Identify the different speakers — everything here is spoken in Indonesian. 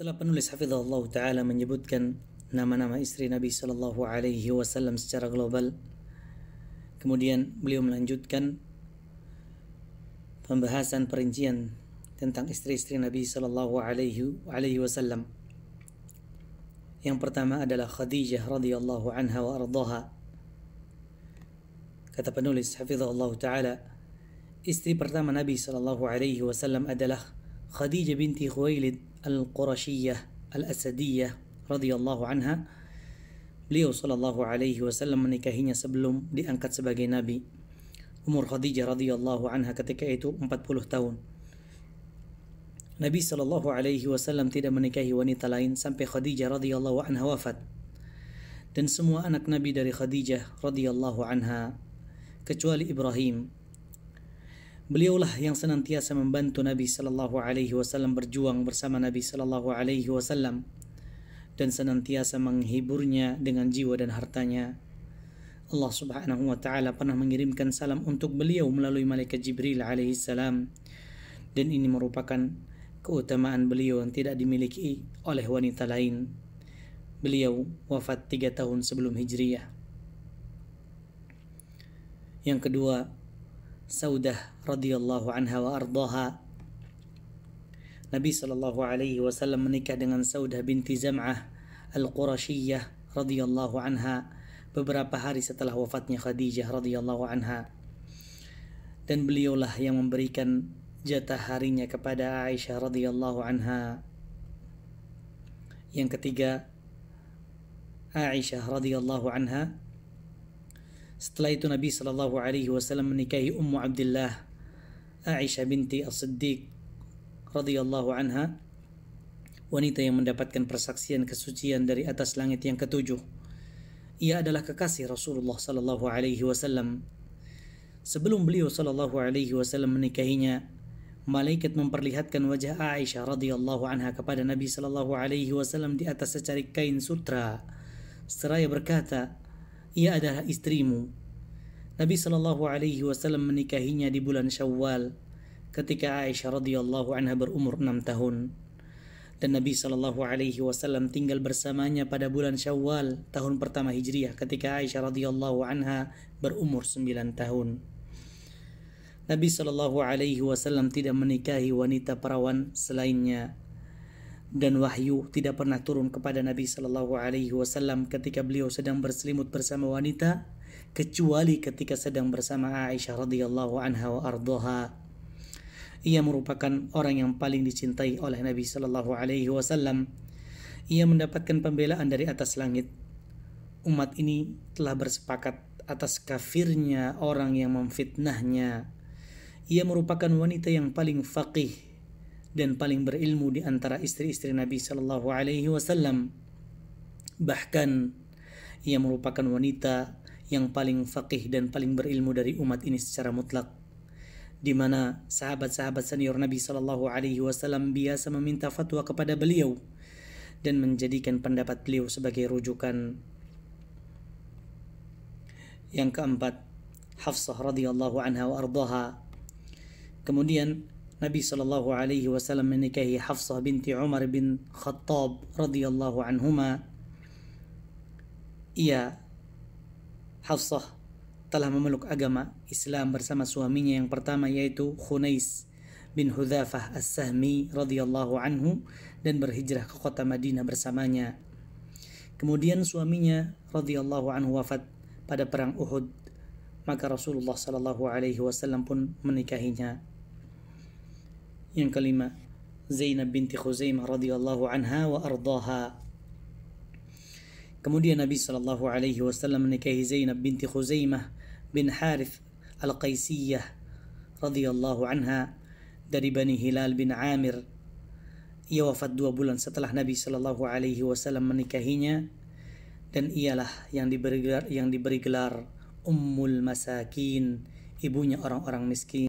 Speaker 1: Setelah penulis Hafizahullah Ta'ala menyebutkan nama-nama istri Nabi Shallallahu Alaihi Wasallam secara global, kemudian beliau melanjutkan pembahasan perincian tentang istri-istri Nabi Shallallahu Alaihi Wasallam. Yang pertama adalah Khadijah radhiyallahu anha wa Ardaha Kata penulis hafizahullah taala, istri pertama Nabi sallallahu alaihi wasallam adalah Khadijah binti Khuwailid القرشية الأسدية radhiyallahu anha beliau sallallahu alaihi wasallam menikahinya sebelum diangkat sebagai nabi umur Khadijah radhiyallahu anha ketika itu 40 tahun Nabi sallallahu alaihi wasallam tidak menikahi wanita lain sampai Khadijah radhiyallahu anha wafat dan semua anak Nabi dari Khadijah radhiyallahu anha kecuali Ibrahim Beliaulah yang senantiasa membantu Nabi Shallallahu Alaihi Wasallam berjuang bersama Nabi Shallallahu Alaihi Wasallam dan senantiasa menghiburnya dengan jiwa dan hartanya. Allah Subhanahu wa taala pernah mengirimkan salam untuk beliau melalui malaikat Jibril alaihi salam. Dan ini merupakan keutamaan beliau yang tidak dimiliki oleh wanita lain. Beliau wafat tiga tahun sebelum Hijriah. Yang kedua, Saudah radhiyallahu anha wa ardaha. Nabi sallallahu alaihi wasallam menikah dengan Saudah binti Zam'ah al qurasyiyah radhiyallahu anha beberapa hari setelah wafatnya Khadijah radhiyallahu anha. Dan beliaulah yang memberikan jatah harinya kepada Aisyah radhiyallahu anha. Yang ketiga, Aisyah radhiyallahu anha setelah itu Nabi Shallallahu Alaihi Wasallam menikahi Ummu Abdullah Aisyah binti Al siddiq radhiyallahu anha wanita yang mendapatkan persaksian kesucian dari atas langit yang ketujuh. Ia adalah kekasih Rasulullah Sallallahu Alaihi Wasallam. Sebelum beliau Sallallahu Alaihi Wasallam menikahinya, malaikat memperlihatkan wajah Aisyah radhiyallahu anha kepada Nabi Sallallahu Alaihi Wasallam di atas secarik kain sutra. Seraya berkata, ia adalah istrimu. Nabi Shallallahu Alaihi Wasallam menikahinya di bulan Syawal ketika Aisyah radhiyallahu anha berumur enam tahun dan Nabi Shallallahu Alaihi Wasallam tinggal bersamanya pada bulan Syawal tahun pertama Hijriah ketika Aisyah radhiyallahu anha berumur sembilan tahun. Nabi Shallallahu Alaihi Wasallam tidak menikahi wanita perawan selainnya dan wahyu tidak pernah turun kepada Nabi Shallallahu Alaihi Wasallam ketika beliau sedang berselimut bersama wanita kecuali ketika sedang bersama Aisyah radhiyallahu anha wa ardhoha. Ia merupakan orang yang paling dicintai oleh Nabi Shallallahu Alaihi Wasallam. Ia mendapatkan pembelaan dari atas langit. Umat ini telah bersepakat atas kafirnya orang yang memfitnahnya. Ia merupakan wanita yang paling faqih dan paling berilmu di antara istri-istri Nabi Shallallahu Alaihi Wasallam. Bahkan ia merupakan wanita yang paling faqih dan paling berilmu dari umat ini secara mutlak. Di mana sahabat-sahabat senior Nabi Shallallahu Alaihi Wasallam biasa meminta fatwa kepada beliau dan menjadikan pendapat beliau sebagai rujukan. Yang keempat, Hafsah radhiyallahu anha wa ardhaha. Kemudian Nabi Shallallahu Alaihi Wasallam menikahi Hafsah binti Umar bin Khattab radhiyallahu anhuma. Ia Hafsah telah memeluk agama Islam bersama suaminya yang pertama yaitu Khunais bin Hudzafah As-Sahmi radhiyallahu anhu dan berhijrah ke kota Madinah bersamanya. Kemudian suaminya radhiyallahu anhu wafat pada perang Uhud. Maka Rasulullah shallallahu alaihi wasallam pun menikahinya. Yang kelima, Zainab binti Khuzaimah radhiyallahu anha wa ardaha. Kemudian Nabi sallallahu Alaihi Wasallam menikahi Zainab binti Khuzaimah bin Harith al Qaisiyah radhiyallahu anha dari Bani Hilal bin Amir. Ia wafat dua bulan setelah Nabi sallallahu Alaihi Wasallam menikahinya dan ialah yang diberi gelar, yang diberi gelar Ummul Masakin, ibunya orang-orang miskin.